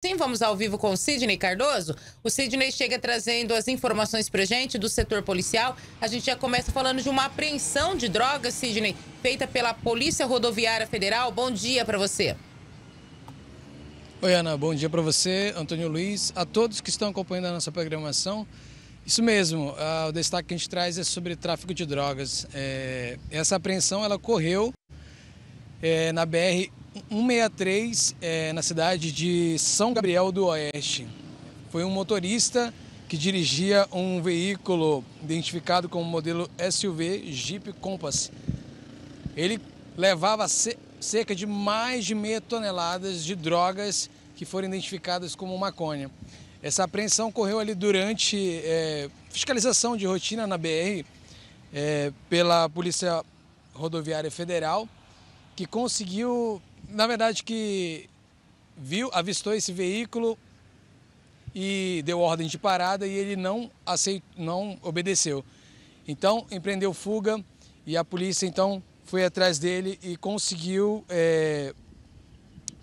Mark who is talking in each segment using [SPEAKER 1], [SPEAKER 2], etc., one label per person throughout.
[SPEAKER 1] Sim, vamos ao vivo com o Sidney Cardoso. O Sidney chega trazendo as informações pra gente do setor policial. A gente já começa falando de uma apreensão de drogas, Sidney, feita pela Polícia Rodoviária Federal. Bom dia para você.
[SPEAKER 2] Oi, Ana. Bom dia para você, Antônio Luiz, a todos que estão acompanhando a nossa programação. Isso mesmo, o destaque que a gente traz é sobre tráfico de drogas. É, essa apreensão ela ocorreu é, na BR 163 é, na cidade de São Gabriel do Oeste. Foi um motorista que dirigia um veículo identificado como modelo SUV Jeep Compass. Ele levava cerca de mais de meia toneladas de drogas que foram identificadas como maconha. Essa apreensão ocorreu ali durante é, fiscalização de rotina na BR é, pela Polícia Rodoviária Federal, que conseguiu na verdade, que viu, avistou esse veículo e deu ordem de parada e ele não, aceitou não obedeceu. Então, empreendeu fuga e a polícia, então, foi atrás dele e conseguiu é,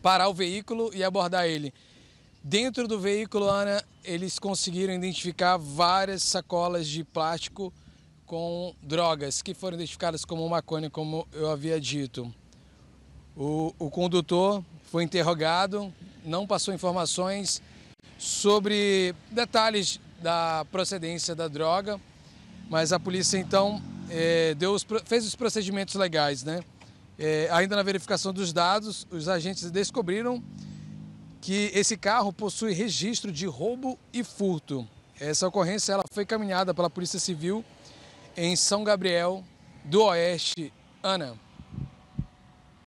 [SPEAKER 2] parar o veículo e abordar ele. Dentro do veículo, Ana, eles conseguiram identificar várias sacolas de plástico com drogas, que foram identificadas como maconha, como eu havia dito. O, o condutor foi interrogado, não passou informações sobre detalhes da procedência da droga, mas a polícia então é, os, fez os procedimentos legais, né? É, ainda na verificação dos dados, os agentes descobriram que esse carro possui registro de roubo e furto. Essa ocorrência ela foi caminhada pela Polícia Civil em São Gabriel do Oeste, Ana.